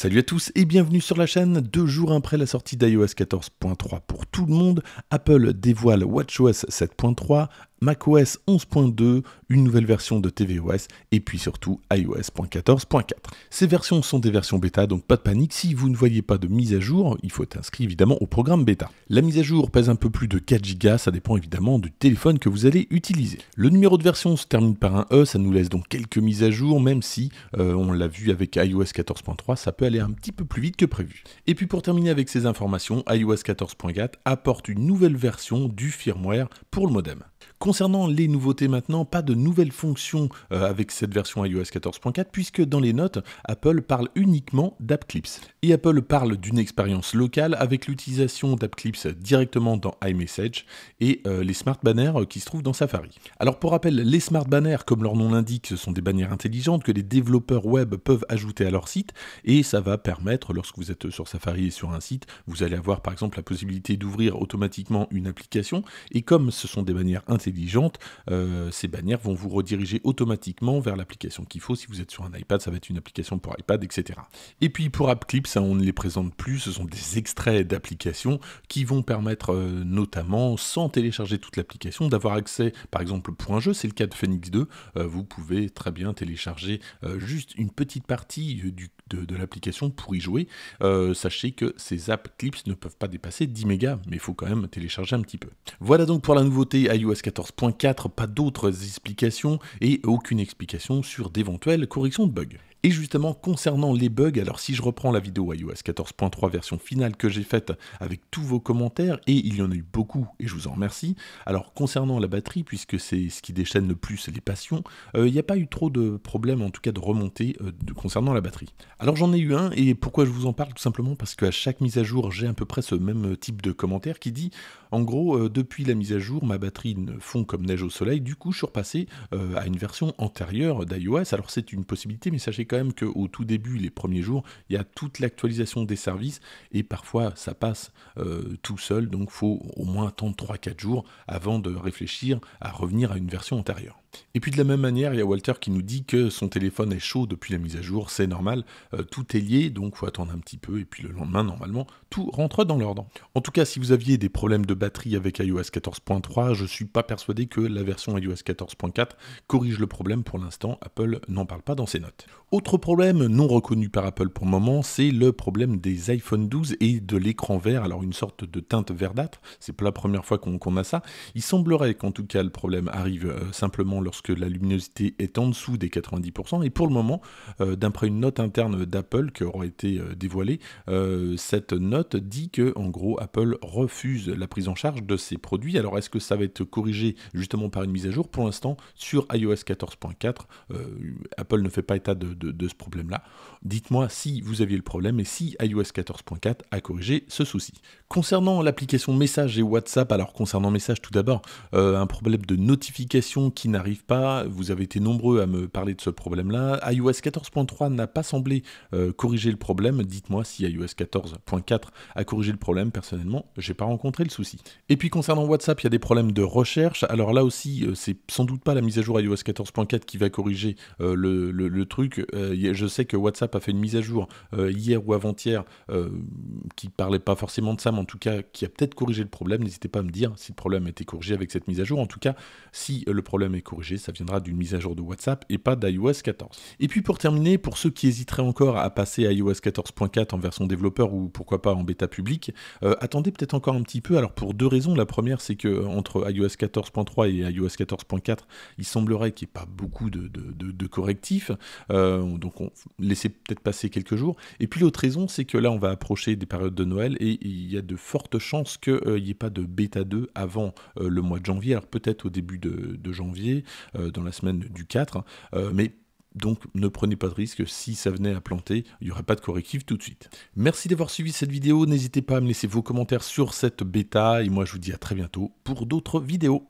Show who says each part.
Speaker 1: Salut à tous et bienvenue sur la chaîne. Deux jours après la sortie d'iOS 14.3 pour tout le monde, Apple dévoile WatchOS 7.3, macOS 11.2, une nouvelle version de tvOS et puis surtout iOS.14.4. Ces versions sont des versions bêta, donc pas de panique, si vous ne voyez pas de mise à jour, il faut être inscrit évidemment au programme bêta. La mise à jour pèse un peu plus de 4 Go, ça dépend évidemment du téléphone que vous allez utiliser. Le numéro de version se termine par un E, ça nous laisse donc quelques mises à jour, même si euh, on l'a vu avec iOS 14.3, ça peut aller un petit peu plus vite que prévu. Et puis pour terminer avec ces informations, iOS 14.4 apporte une nouvelle version du firmware pour le modem. Concernant les nouveautés maintenant, pas de nouvelles fonctions euh, avec cette version iOS 14.4 puisque dans les notes, Apple parle uniquement Clips. Et Apple parle d'une expérience locale avec l'utilisation Clips directement dans iMessage et euh, les smart banners qui se trouvent dans Safari. Alors pour rappel, les smart banners, comme leur nom l'indique, ce sont des bannières intelligentes que les développeurs web peuvent ajouter à leur site et ça va permettre, lorsque vous êtes sur Safari et sur un site, vous allez avoir par exemple la possibilité d'ouvrir automatiquement une application et comme ce sont des bannières intelligente, euh, ces bannières vont vous rediriger automatiquement vers l'application qu'il faut. Si vous êtes sur un iPad, ça va être une application pour iPad, etc. Et puis pour App Clips, hein, on ne les présente plus, ce sont des extraits d'applications qui vont permettre euh, notamment, sans télécharger toute l'application, d'avoir accès, par exemple pour un jeu, c'est le cas de Phoenix 2, euh, vous pouvez très bien télécharger juste une petite partie du, de, de l'application pour y jouer. sachez que ces App Clips ne peuvent pas dépasser 10 mégas, mais il faut quand même télécharger un petit peu. Voilà donc pour la nouveauté iOS 14.4, pas d'autres explications et aucune explication sur d'éventuelles corrections de bugs. Et justement, concernant les bugs, alors si je reprends la vidéo iOS 14.3 version finale que j'ai faite avec tous vos commentaires, et il y en a eu beaucoup, et je vous en remercie, alors concernant la batterie, puisque c'est ce qui déchaîne le plus les passions, euh, il n'y a pas eu trop de problèmes, en tout cas de remontée, euh, concernant la batterie. Alors j'en ai eu un, et pourquoi je vous en parle Tout simplement parce qu'à chaque mise à jour, j'ai à peu près ce même type de commentaire qui dit, en gros, euh, depuis la mise à jour, ma batterie ne fond comme neige au soleil, du coup je suis repassé à une version antérieure d'iOS, alors c'est une possibilité, mais sachez quand même qu'au tout début, les premiers jours, il y a toute l'actualisation des services et parfois ça passe euh, tout seul, donc faut au moins attendre 3-4 jours avant de réfléchir à revenir à une version antérieure. Et puis de la même manière, il y a Walter qui nous dit que son téléphone est chaud depuis la mise à jour, c'est normal, euh, tout est lié, donc faut attendre un petit peu, et puis le lendemain, normalement, tout rentre dans l'ordre. En tout cas, si vous aviez des problèmes de batterie avec iOS 14.3, je ne suis pas persuadé que la version iOS 14.4 corrige le problème pour l'instant, Apple n'en parle pas dans ses notes. Autre problème non reconnu par Apple pour le moment, c'est le problème des iPhone 12 et de l'écran vert, alors une sorte de teinte verdâtre, c'est pas la première fois qu'on a ça. Il semblerait qu'en tout cas le problème arrive euh, simplement lorsque la luminosité est en dessous des 90%. Et pour le moment, euh, d'après une note interne d'Apple qui aura été euh, dévoilée, euh, cette note dit que, en gros, Apple refuse la prise en charge de ses produits. Alors, est-ce que ça va être corrigé justement par une mise à jour Pour l'instant, sur iOS 14.4, Apple ne fait pas état de, de ce problème-là. Dites-moi si vous aviez le problème et si iOS 14.4 a corrigé ce souci. Concernant l'application Message et WhatsApp, alors concernant Message tout d'abord, un problème de notification qui n'arrive pas. Vous avez été nombreux à me parler de ce problème-là. iOS 14.3 n'a pas semblé euh, corriger le problème. Dites-moi si iOS 14.4 a corrigé le problème. Personnellement, j'ai pas rencontré le souci. Et puis concernant WhatsApp, il y a des problèmes de recherche. Alors là aussi, euh, c'est sans doute pas la mise à jour iOS 14.4 qui va corriger euh, le, truc. je sais que WhatsApp a fait une mise à jour hier ou avant-hier qui parlait pas forcément de ça, mais en tout cas qui a peut-être corrigé le problème. N'hésitez pas à me dire si le problème a été corrigé avec cette mise à jour. En tout cas, si le problème est corrigé ça viendra d'une mise à jour de WhatsApp et pas d'iOS 14. Et puis pour terminer, pour ceux qui hésiteraient encore à passer à iOS 14.4 en version développeur ou pourquoi pas en bêta public, euh, attendez peut-être encore un petit peu. Alors pour deux raisons, la première c'est que euh, entre iOS 14.3 et iOS 14.4, il semblerait qu'il n'y ait pas beaucoup de, correctifs, euh, donc on, laissez peut-être passer quelques jours. Et puis l'autre raison c'est que là on va approcher des périodes de Noël et il y a de fortes chances qu'il n'y ait pas de bêta 2 avant le mois de janvier, alors peut-être au début de janvier, euh, dans la semaine du 4. Euh, mais donc ne prenez pas de risque, si ça venait à planter, il n'y aurait pas de correctif tout de suite. Merci d'avoir suivi cette vidéo, n'hésitez pas à me laisser vos commentaires sur cette bêta, et moi je vous dis à très bientôt pour d'autres vidéos.